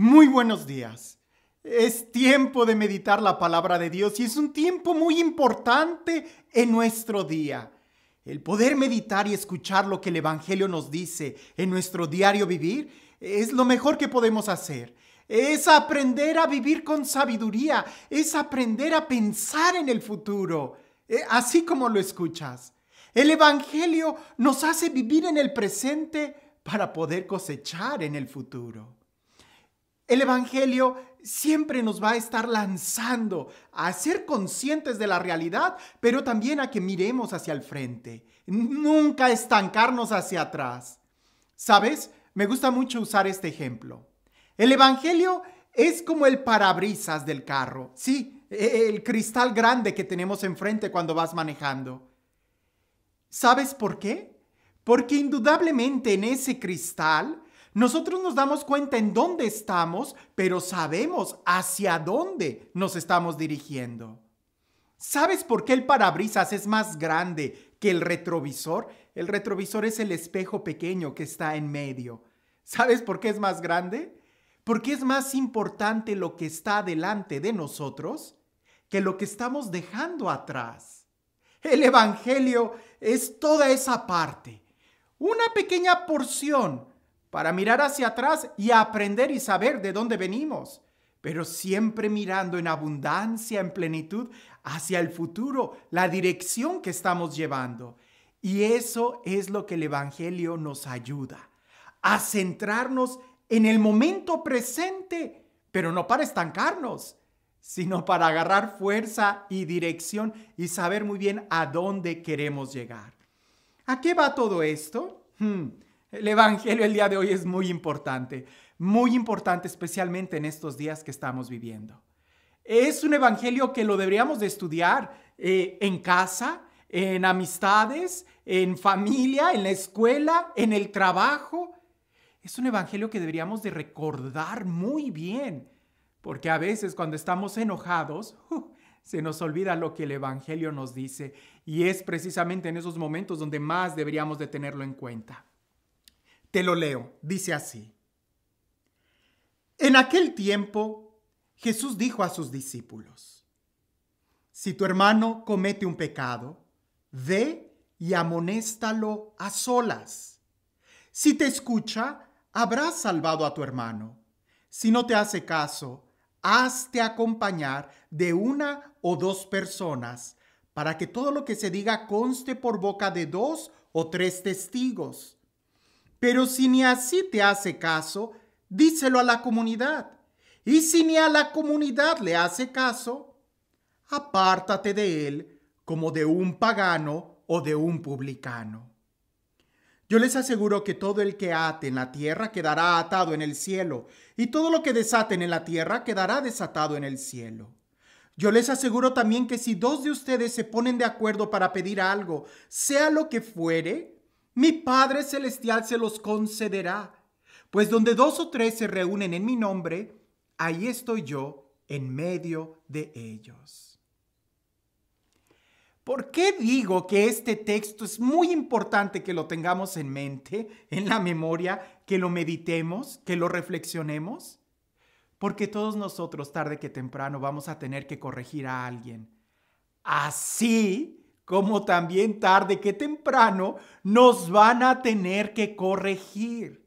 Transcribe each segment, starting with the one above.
Muy buenos días. Es tiempo de meditar la palabra de Dios y es un tiempo muy importante en nuestro día. El poder meditar y escuchar lo que el Evangelio nos dice en nuestro diario vivir es lo mejor que podemos hacer. Es aprender a vivir con sabiduría, es aprender a pensar en el futuro, eh, así como lo escuchas. El Evangelio nos hace vivir en el presente para poder cosechar en el futuro. El Evangelio siempre nos va a estar lanzando a ser conscientes de la realidad, pero también a que miremos hacia el frente. Nunca estancarnos hacia atrás. ¿Sabes? Me gusta mucho usar este ejemplo. El Evangelio es como el parabrisas del carro. Sí, e-, e-, el cristal grande que tenemos enfrente cuando vas manejando. ¿Sabes por qué? Porque indudablemente en ese cristal nosotros nos damos cuenta en dónde estamos, pero sabemos hacia dónde nos estamos dirigiendo. ¿Sabes por qué el parabrisas es más grande que el retrovisor? El retrovisor es el espejo pequeño que está en medio. ¿Sabes por qué es más grande? Porque es más importante lo que está delante de nosotros que lo que estamos dejando atrás. El Evangelio es toda esa parte, una pequeña porción para mirar hacia atrás y aprender y saber de dónde venimos, pero siempre mirando en abundancia, en plenitud, hacia el futuro, la dirección que estamos llevando. Y eso es lo que el Evangelio nos ayuda, a centrarnos en el momento presente, pero no para estancarnos, sino para agarrar fuerza y dirección y saber muy bien a dónde queremos llegar. ¿A qué va todo esto? Hmm. El Evangelio el día de hoy es muy importante, muy importante especialmente en estos días que estamos viviendo. Es un Evangelio que lo deberíamos de estudiar eh, en casa, en amistades, en familia, en la escuela, en el trabajo. Es un Evangelio que deberíamos de recordar muy bien, porque a veces cuando estamos enojados, uh, se nos olvida lo que el Evangelio nos dice y es precisamente en esos momentos donde más deberíamos de tenerlo en cuenta. Te lo leo, dice así. En aquel tiempo Jesús dijo a sus discípulos, si tu hermano comete un pecado, ve y amonéstalo a solas. Si te escucha, habrás salvado a tu hermano. Si no te hace caso, hazte acompañar de una o dos personas para que todo lo que se diga conste por boca de dos o tres testigos pero si ni así te hace caso, díselo a la comunidad. Y si ni a la comunidad le hace caso, apártate de él como de un pagano o de un publicano. Yo les aseguro que todo el que ate en la tierra quedará atado en el cielo, y todo lo que desaten en la tierra quedará desatado en el cielo. Yo les aseguro también que si dos de ustedes se ponen de acuerdo para pedir algo, sea lo que fuere, mi Padre Celestial se los concederá, pues donde dos o tres se reúnen en mi nombre, ahí estoy yo en medio de ellos. ¿Por qué digo que este texto es muy importante que lo tengamos en mente, en la memoria, que lo meditemos, que lo reflexionemos? Porque todos nosotros, tarde que temprano, vamos a tener que corregir a alguien. Así como también tarde que temprano nos van a tener que corregir.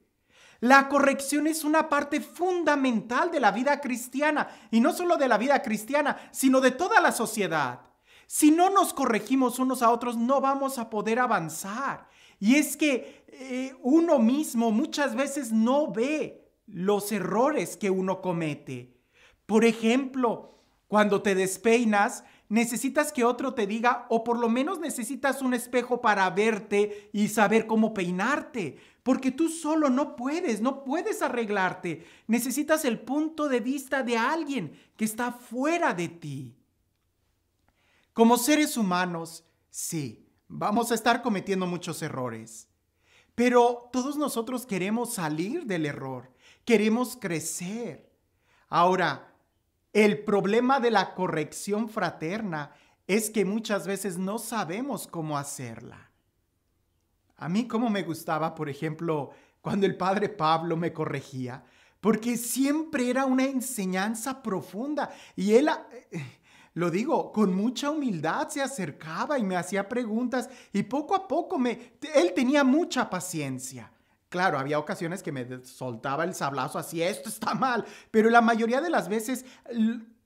La corrección es una parte fundamental de la vida cristiana, y no solo de la vida cristiana, sino de toda la sociedad. Si no nos corregimos unos a otros, no vamos a poder avanzar. Y es que eh, uno mismo muchas veces no ve los errores que uno comete. Por ejemplo, cuando te despeinas, necesitas que otro te diga o por lo menos necesitas un espejo para verte y saber cómo peinarte. Porque tú solo no puedes, no puedes arreglarte. Necesitas el punto de vista de alguien que está fuera de ti. Como seres humanos, sí, vamos a estar cometiendo muchos errores. Pero todos nosotros queremos salir del error, queremos crecer. Ahora, el problema de la corrección fraterna es que muchas veces no sabemos cómo hacerla. A mí como me gustaba, por ejemplo, cuando el padre Pablo me corregía, porque siempre era una enseñanza profunda y él, eh, lo digo, con mucha humildad se acercaba y me hacía preguntas y poco a poco él tenía mucha paciencia. Claro, había ocasiones que me soltaba el sablazo así, esto está mal, pero la mayoría de las veces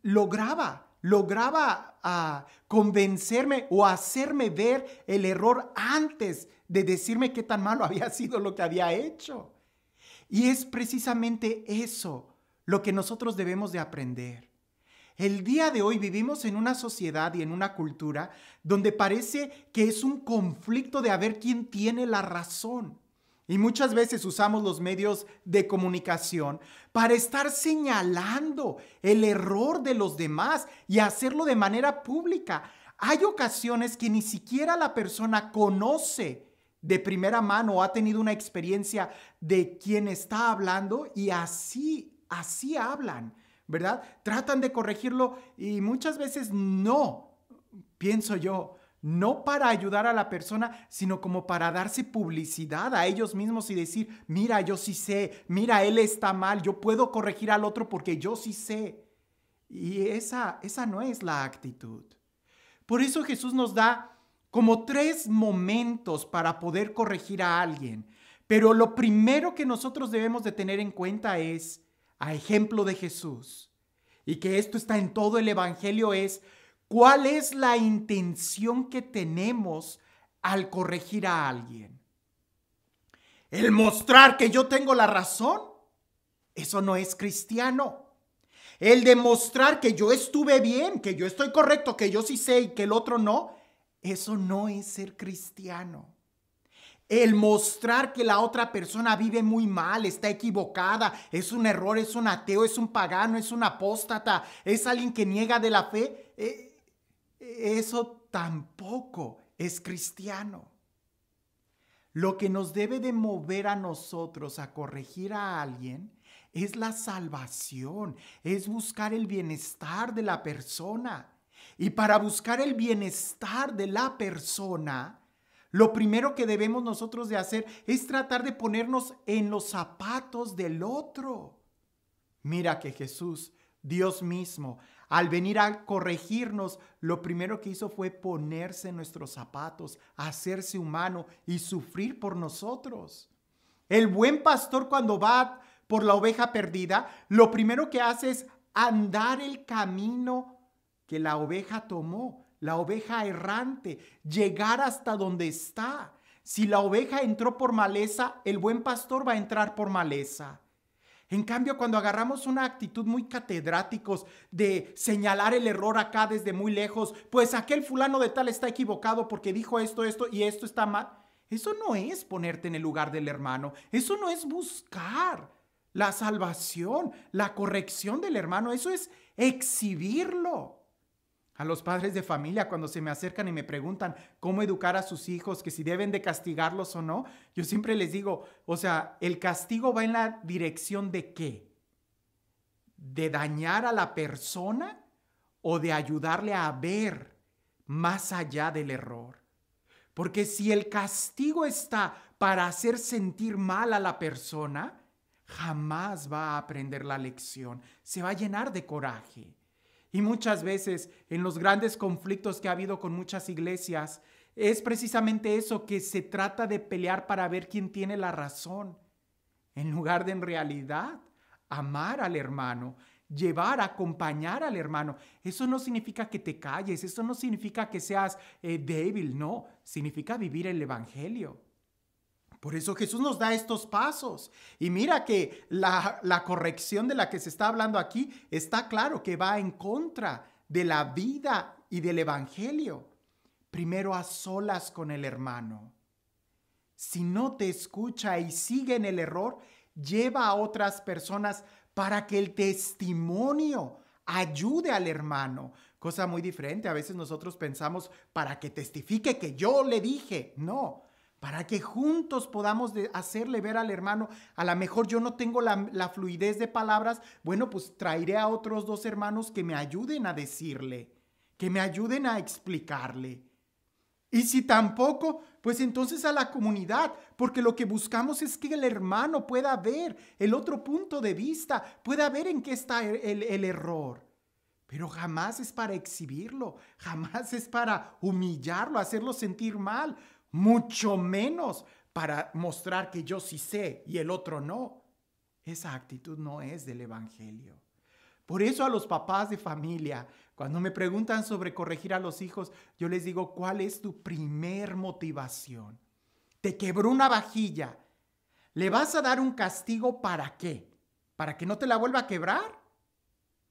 lograba, lograba ah, convencerme o hacerme ver el error antes de decirme qué tan malo había sido lo que había hecho. Y es precisamente eso lo que nosotros debemos de aprender. El día de hoy vivimos en una sociedad y en una cultura donde parece que es un conflicto de a ver quién tiene la razón. Y muchas veces usamos los medios de comunicación para estar señalando el error de los demás y hacerlo de manera pública. Hay ocasiones que ni siquiera la persona conoce de primera mano o ha tenido una experiencia de quien está hablando y así, así hablan, ¿verdad? Tratan de corregirlo y muchas veces no, pienso yo no para ayudar a la persona, sino como para darse publicidad a ellos mismos y decir, mira, yo sí sé, mira, él está mal, yo puedo corregir al otro porque yo sí sé. Y esa, esa no es la actitud. Por eso Jesús nos da como tres momentos para poder corregir a alguien. Pero lo primero que nosotros debemos de tener en cuenta es, a ejemplo de Jesús, y que esto está en todo el Evangelio, es ¿Cuál es la intención que tenemos al corregir a alguien? ¿El mostrar que yo tengo la razón? Eso no es cristiano. El demostrar que yo estuve bien, que yo estoy correcto, que yo sí sé y que el otro no, eso no es ser cristiano. El mostrar que la otra persona vive muy mal, está equivocada, es un error, es un ateo, es un pagano, es un apóstata, es alguien que niega de la fe, eh, eso tampoco es cristiano. Lo que nos debe de mover a nosotros a corregir a alguien es la salvación, es buscar el bienestar de la persona. Y para buscar el bienestar de la persona, lo primero que debemos nosotros de hacer es tratar de ponernos en los zapatos del otro. Mira que Jesús, Dios mismo, al venir a corregirnos, lo primero que hizo fue ponerse nuestros zapatos, hacerse humano y sufrir por nosotros. El buen pastor cuando va por la oveja perdida, lo primero que hace es andar el camino que la oveja tomó, la oveja errante, llegar hasta donde está. Si la oveja entró por maleza, el buen pastor va a entrar por maleza. En cambio, cuando agarramos una actitud muy catedráticos de señalar el error acá desde muy lejos, pues aquel fulano de tal está equivocado porque dijo esto, esto y esto está mal, eso no es ponerte en el lugar del hermano, eso no es buscar la salvación, la corrección del hermano, eso es exhibirlo. A los padres de familia cuando se me acercan y me preguntan cómo educar a sus hijos, que si deben de castigarlos o no, yo siempre les digo, o sea, el castigo va en la dirección de qué? ¿De dañar a la persona o de ayudarle a ver más allá del error? Porque si el castigo está para hacer sentir mal a la persona, jamás va a aprender la lección, se va a llenar de coraje y muchas veces en los grandes conflictos que ha habido con muchas iglesias, es precisamente eso que se trata de pelear para ver quién tiene la razón, en lugar de en realidad amar al hermano, llevar, acompañar al hermano. Eso no significa que te calles, eso no significa que seas eh, débil, no, significa vivir el Evangelio. Por eso Jesús nos da estos pasos. Y mira que la, la corrección de la que se está hablando aquí está claro que va en contra de la vida y del Evangelio. Primero a solas con el hermano. Si no te escucha y sigue en el error, lleva a otras personas para que el testimonio ayude al hermano. Cosa muy diferente. A veces nosotros pensamos para que testifique que yo le dije. No, para que juntos podamos hacerle ver al hermano, a lo mejor yo no tengo la, fluidez de palabras, bueno, pues traeré a otros dos hermanos que me ayuden a decirle, que me ayuden a explicarle. Y si tampoco, pues entonces a la comunidad, porque lo que buscamos es que el hermano pueda ver el otro punto de vista, pueda ver en qué está el, error. Pero jamás es para exhibirlo, jamás es para humillarlo, hacerlo sentir mal, mucho menos para mostrar que yo sí sé y el otro no. Esa actitud no es del Evangelio. Por eso a los papás de familia, cuando me preguntan sobre corregir a los hijos, yo les digo, ¿cuál es tu primer motivación? Te quebró una vajilla. ¿Le vas a dar un castigo para qué? ¿Para que no te la vuelva a quebrar?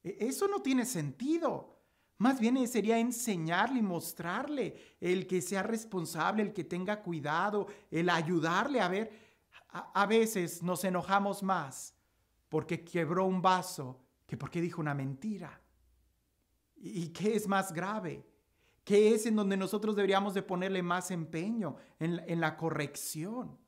E-, eso no tiene sentido. Más bien eh, sería enseñarle y mostrarle el que sea responsable, el que tenga cuidado, el ayudarle. A ver, a, veces nos enojamos más porque quebró un vaso que porque dijo una mentira. ¿Y qué es más grave? ¿Qué es en donde nosotros deberíamos de ponerle más empeño en, en la corrección?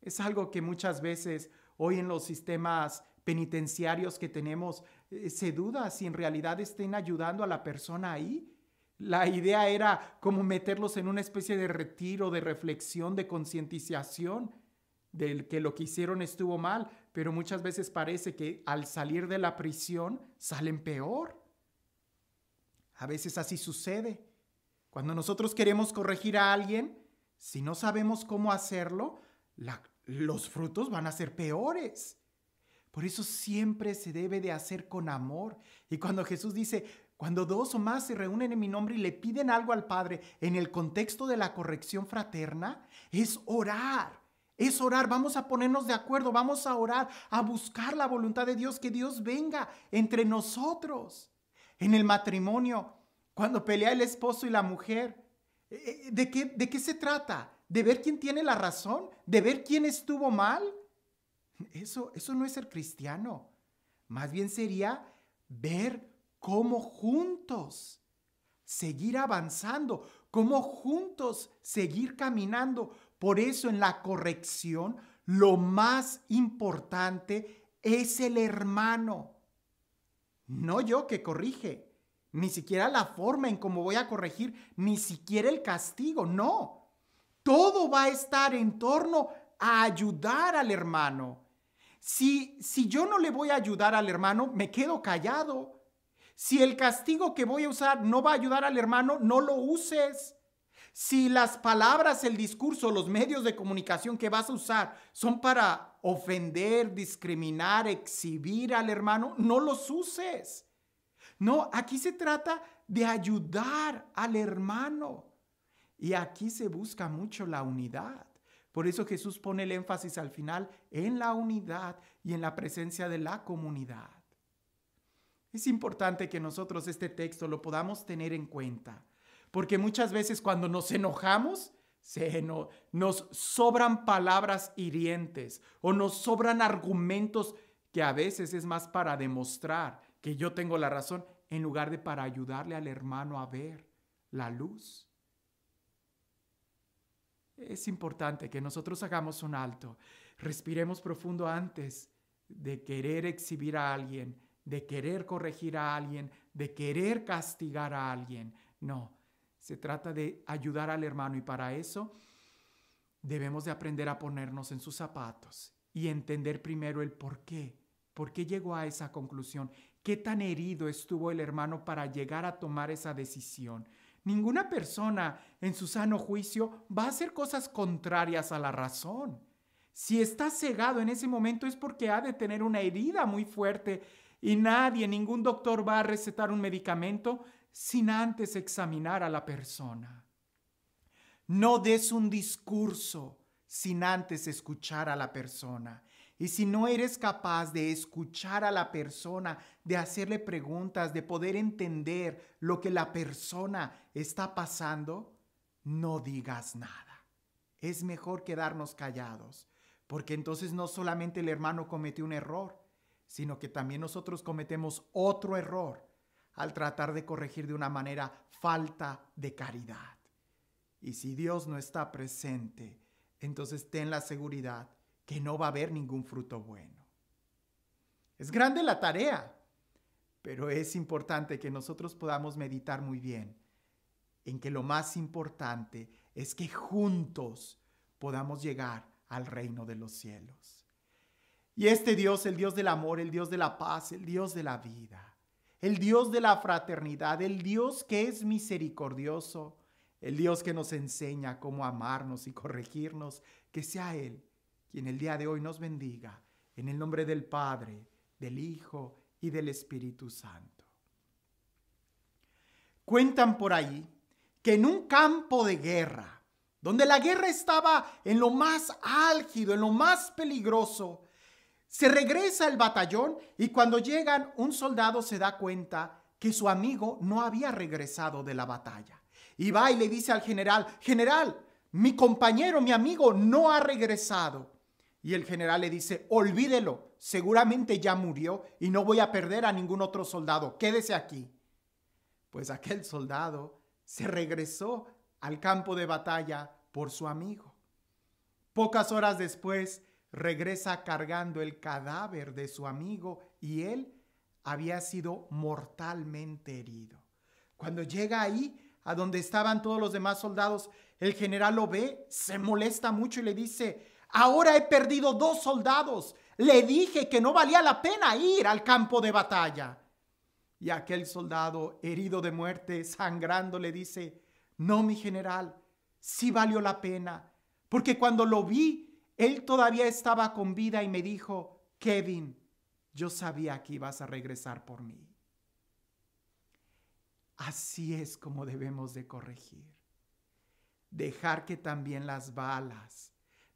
Es algo que muchas veces hoy en los sistemas penitenciarios que tenemos eh, se duda si en realidad estén ayudando a la persona ahí. La idea era como meterlos en una especie de retiro, de reflexión, de concientización del que lo que hicieron estuvo mal, pero muchas veces parece que al salir de la prisión salen peor. A veces así sucede. Cuando nosotros queremos corregir a alguien, si no sabemos cómo hacerlo, los frutos van a ser peores. Por eso siempre se debe de hacer con amor. Y cuando Jesús dice, cuando dos o más se reúnen en mi nombre y le piden algo al Padre en el contexto de la corrección fraterna, es orar. Es orar, vamos a ponernos de acuerdo, vamos a orar, a buscar la voluntad de Dios, que Dios venga entre nosotros. En el matrimonio, cuando pelea el esposo y la mujer, eh, eh, ¿de qué, de qué se trata? ¿De ver quién tiene la razón? ¿De ver quién estuvo mal? Eso, eso no es ser cristiano. Más bien sería ver cómo juntos seguir avanzando, cómo juntos seguir caminando. Por eso en la corrección lo más importante es el hermano. No yo que corrige, ni siquiera la forma en cómo voy a corregir, ni siquiera el castigo, no. Todo va a estar en torno a ayudar al hermano. Si, yo no le voy a ayudar al hermano, me quedo callado. Si el castigo que voy a usar no va a ayudar al hermano, no lo uses. Si las palabras, el discurso, los medios de comunicación que vas a usar son para ofender, discriminar, exhibir al hermano, no los uses. No, aquí se trata de ayudar al hermano. Y aquí se busca mucho la unidad. Por eso Jesús pone el énfasis al final en la unidad y en la presencia de la comunidad. Es importante que nosotros este texto lo podamos tener en cuenta, porque muchas veces cuando nos enojamos, se nos sobran palabras hirientes o nos sobran argumentos que a veces es más para demostrar que yo tengo la razón en lugar de para ayudarle al hermano a ver la luz es importante que nosotros hagamos un alto, respiremos profundo antes de querer exhibir a alguien, de querer corregir a alguien, de querer castigar a alguien. No, se trata de ayudar al hermano y para eso debemos de aprender a ponernos en sus zapatos y entender primero el por qué, por qué llegó a esa conclusión, qué tan herido estuvo el hermano para llegar a tomar esa decisión. Ninguna persona en su sano juicio va a hacer cosas contrarias a la razón. Si está cegado en ese momento es porque ha de tener una herida muy fuerte y nadie, ningún doctor va a recetar un medicamento sin antes examinar a la persona. No des un discurso sin antes escuchar a la persona. Y si no eres capaz de escuchar a la persona, de hacerle preguntas, de poder entender lo que la persona está pasando, no digas nada. Es mejor quedarnos callados, porque entonces no solamente el hermano cometió un error, sino que también nosotros cometemos otro error al tratar de corregir de una manera falta de caridad. Y si Dios no está presente, entonces ten la seguridad no va a haber ningún fruto bueno. Es grande la tarea, pero es importante que nosotros podamos meditar muy bien en que lo más importante es que juntos podamos llegar al reino de los cielos. Y este Dios, el Dios del amor, el Dios de la paz, el Dios de la vida, el Dios de la fraternidad, el Dios que es misericordioso, el Dios que nos enseña cómo amarnos y corregirnos, que sea Él y en el día de hoy nos bendiga, en el nombre del Padre, del Hijo y del Espíritu Santo. Cuentan por ahí que en un campo de guerra, donde la guerra estaba en lo más álgido, en lo más peligroso, se regresa el batallón y cuando llegan un soldado se da cuenta que su amigo no había regresado de la batalla. Y va y le dice al general, general, mi compañero, mi amigo no ha regresado. Y el general le dice, olvídelo, seguramente ya murió y no voy a perder a ningún otro soldado, quédese aquí. Pues aquel soldado se regresó al campo de batalla por su amigo. Pocas horas después regresa cargando el cadáver de su amigo y él había sido mortalmente herido. Cuando llega ahí, a donde estaban todos los demás soldados, el general lo ve, se molesta mucho y le dice, Ahora he perdido dos soldados. Le dije que no valía la pena ir al campo de batalla. Y aquel soldado, herido de muerte, sangrando, le dice, no, mi general, sí valió la pena, porque cuando lo vi, él todavía estaba con vida y me dijo, Kevin, yo sabía que ibas a regresar por mí. Así es como debemos de corregir. Dejar que también las balas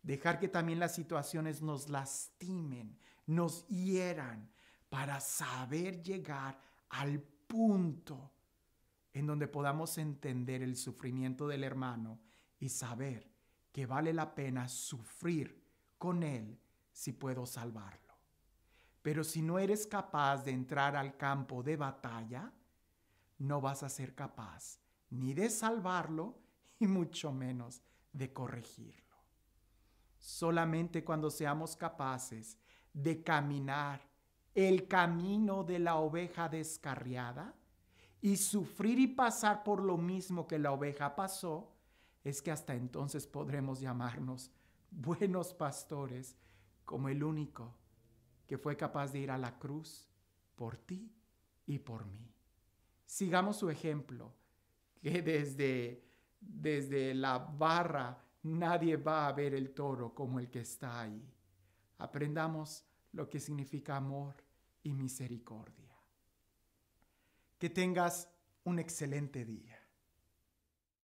dejar que también las situaciones nos lastimen, nos hieran, para saber llegar al punto en donde podamos entender el sufrimiento del hermano y saber que vale la pena sufrir con él si puedo salvarlo. Pero si no eres capaz de entrar al campo de batalla, no vas a ser capaz ni de salvarlo y mucho menos de corregirlo solamente cuando seamos capaces de caminar el camino de la oveja descarriada y sufrir y pasar por lo mismo que la oveja pasó, es que hasta entonces podremos llamarnos buenos pastores como el único que fue capaz de ir a la cruz por ti y por mí. Sigamos su ejemplo, que desde, desde la barra Nadie va a ver el toro como el que está ahí. Aprendamos lo que significa amor y misericordia. Que tengas un excelente día.